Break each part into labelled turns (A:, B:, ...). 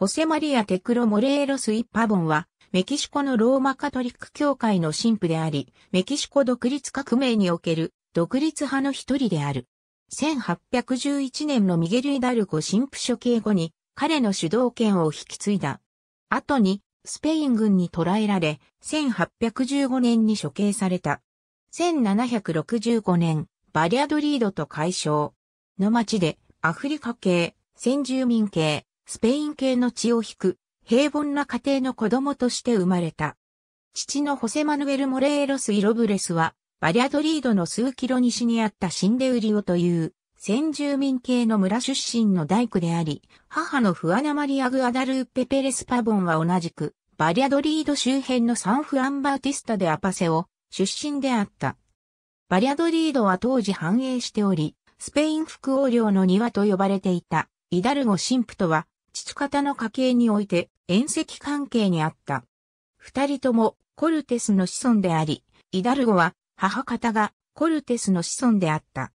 A: ホセマリア・テクロ・モレーロス・イッパボンは、メキシコのローマカトリック教会の神父であり、メキシコ独立革命における独立派の一人である。1811年のミゲル・イダルゴ神父処刑後に、彼の主導権を引き継いだ。後に、スペイン軍に捕らえられ、1815年に処刑された。1765年、バリアドリードと解消の町で、アフリカ系、先住民系、スペイン系の血を引く、平凡な家庭の子供として生まれた。父のホセマヌエル・モレーロス・イロブレスは、バリアドリードの数キロ西にあったシンデウリオという、先住民系の村出身の大工であり、母のフアナマリアグ・アダルーペ・ペレス・パボンは同じく、バリアドリード周辺のサンフアンバーティスタでアパセを出身であった。バリアドリードは当時繁栄しており、スペイン副王領の庭と呼ばれていた、イダルゴ神父とは父方の家系において遠赤関係にあった。二人ともコルテスの子孫であり、イダルゴは母方がコルテスの子孫であった。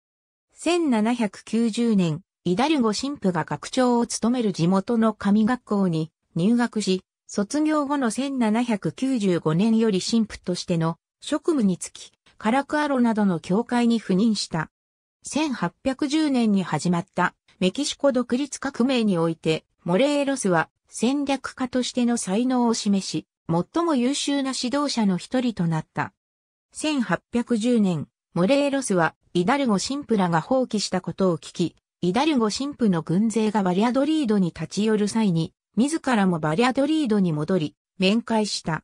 A: 1790年、イダルゴ神父が学長を務める地元の神学校に入学し、卒業後の1795年より神父としての職務につき、カラクアロなどの教会に赴任した。1810年に始まったメキシコ独立革命においてモレーロスは戦略家としての才能を示し、最も優秀な指導者の一人となった。1810年、モレーロスはイダルゴ神父らが放棄したことを聞き、イダルゴ神父の軍勢がバリアドリードに立ち寄る際に、自らもバリアドリードに戻り、面会した。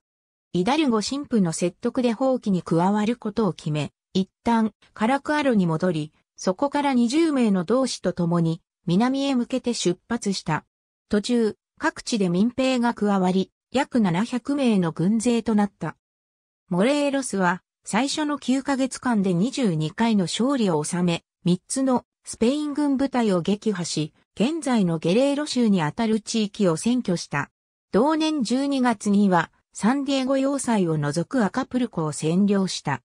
A: イダルゴ神父の説得で放棄に加わることを決め、一旦カラクアロに戻り、そこから20名の同志と共に南へ向けて出発した。途中、各地で民兵が加わり、約700名の軍勢となった。モレーロスは、最初の9ヶ月間で22回の勝利を収め、3つのスペイン軍部隊を撃破し、現在のゲレーロ州にあたる地域を占拠した。同年12月には、サンディエゴ要塞を除くアカプルコを占領した。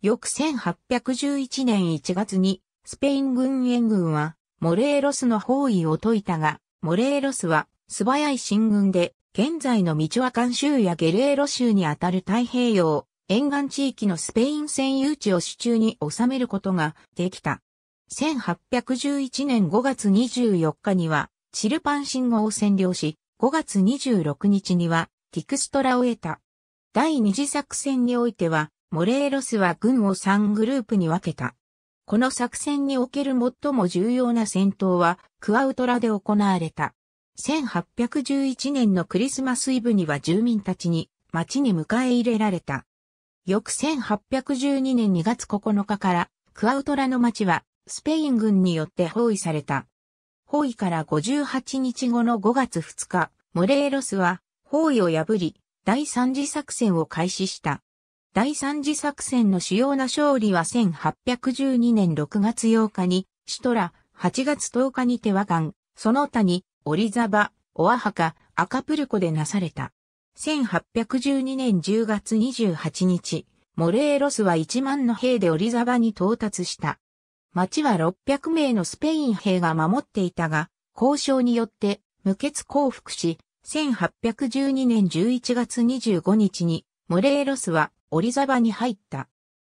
A: 翌1811年1月に、スペイン軍援軍は、モレーロスの包囲を解いたが、モレーロスは素早い進軍で、現在のミチョアカン州やゲレーロ州にあたる太平洋、沿岸地域のスペイン占有地を手中に収めることができた。1811年5月24日には、チルパン信号を占領し、5月26日には、ティクストラを得た。第二次作戦においては、モレーロスは軍を3グループに分けた。この作戦における最も重要な戦闘は、クアウトラで行われた。1811年のクリスマスイブには住民たちに町に迎え入れられた。翌1812年2月9日からクアウトラの町はスペイン軍によって包囲された。包囲から58日後の5月2日、モレーロスは包囲を破り、第三次作戦を開始した。第三次作戦の主要な勝利は1812年6月8日に、シュトラ、8月10日にて和館、その他に、オリザバ、オアハカ、アカプルコでなされた。1812年10月28日、モレーロスは1万の兵でオリザバに到達した。町は600名のスペイン兵が守っていたが、交渉によって無血降伏し、1812年11月25日に、モレーロスはオリザバに入った。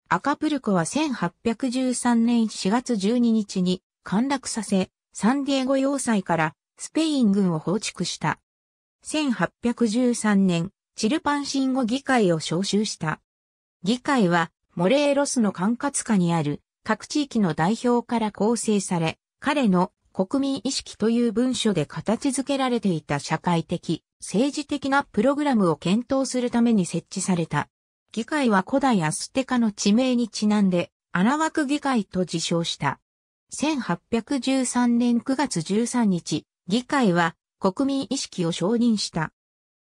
A: アカプルコは1813年4月12日に陥落させ、サンディエゴ要塞からスペイン軍を放逐した。1813年、チルパンシンゴ議会を招集した。議会は、モレーロスの管轄下にある各地域の代表から構成され、彼の国民意識という文書で形づけられていた社会的、政治的なプログラムを検討するために設置された。議会は古代アステカの地名にちなんで、アナワク議会と自称した。1813年9月13日、議会は国民意識を承認した。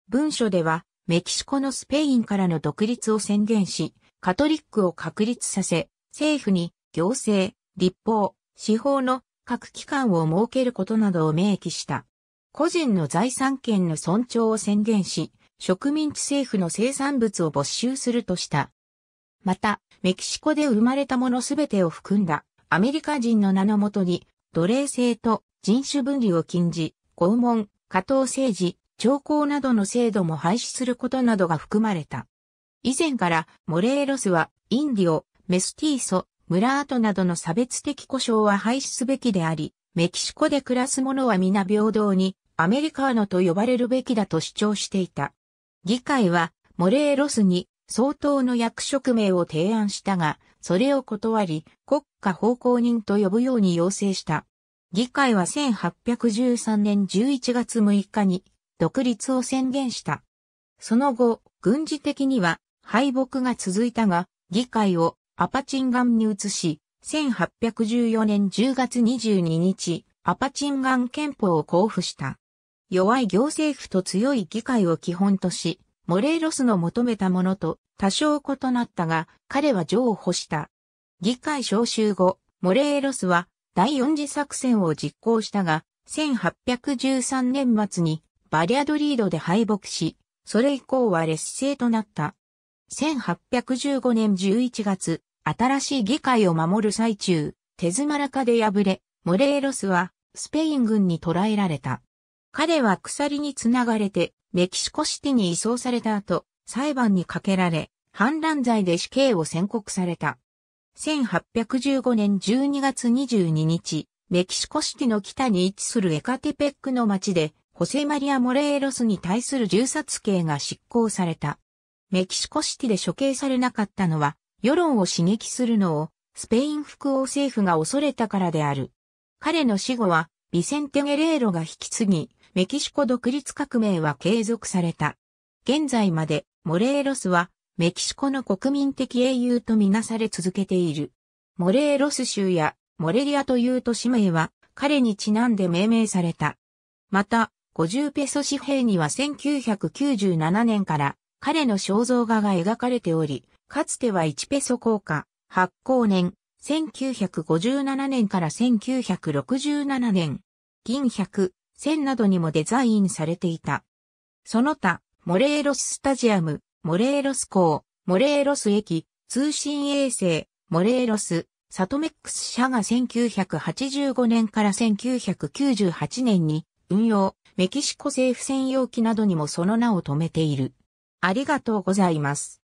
A: 文書では、メキシコのスペインからの独立を宣言し、カトリックを確立させ、政府に行政、立法、司法の各機関を設けることなどを明記した。個人の財産権の尊重を宣言し、植民地政府の生産物を没収するとした。また、メキシコで生まれたものすべてを含んだアメリカ人の名のもとに、奴隷制と人種分離を禁じ、拷問、加藤政治、徴工などの制度も廃止することなどが含まれた。以前からモレーロスはインディオ、メスティーソ、ムラートなどの差別的故障は廃止すべきであり、メキシコで暮らす者は皆平等にアメリカーノと呼ばれるべきだと主張していた。議会はモレーロスに相当の役職名を提案したが、それを断り、国家奉公人と呼ぶように要請した。議会は1813年11月6日に独立を宣言した。その後、軍事的には敗北が続いたが、議会をアパチンガンに移し、1814年10月22日、アパチンガン憲法を交付した。弱い行政府と強い議会を基本とし、モレーロスの求めたものと多少異なったが、彼は譲歩した。議会招集後、モレーロスは第四次作戦を実行したが、1813年末にバリアドリードで敗北し、それ以降は劣勢となった。1815年11月、新しい議会を守る最中、手詰まらかで敗れ、モレーロスはスペイン軍に捕らえられた。彼は鎖につながれてメキシコシティに移送された後、裁判にかけられ、反乱罪で死刑を宣告された。1815年12月22日、メキシコシティの北に位置するエカテペックの町で、ホセマリア・モレーロスに対する銃殺刑が執行された。メキシコシティで処刑されなかったのは、世論を刺激するのを、スペイン副王政府が恐れたからである。彼の死後は、ビセンテ・ゲレーロが引き継ぎ、メキシコ独立革命は継続された。現在までモレーロスはメキシコの国民的英雄とみなされ続けている。モレーロス州やモレリアという都市名は彼にちなんで命名された。また、50ペソ紙幣には1997年から彼の肖像画が描かれており、かつては1ペソ硬貨、発行年、1957年から1967年、銀100、線などにもデザインされていた。その他、モレーロススタジアム、モレーロス港、モレーロス駅、通信衛星、モレーロス、サトメックス社が1985年から1998年に運用、メキシコ政府専用機などにもその名を止めている。ありがとうございます。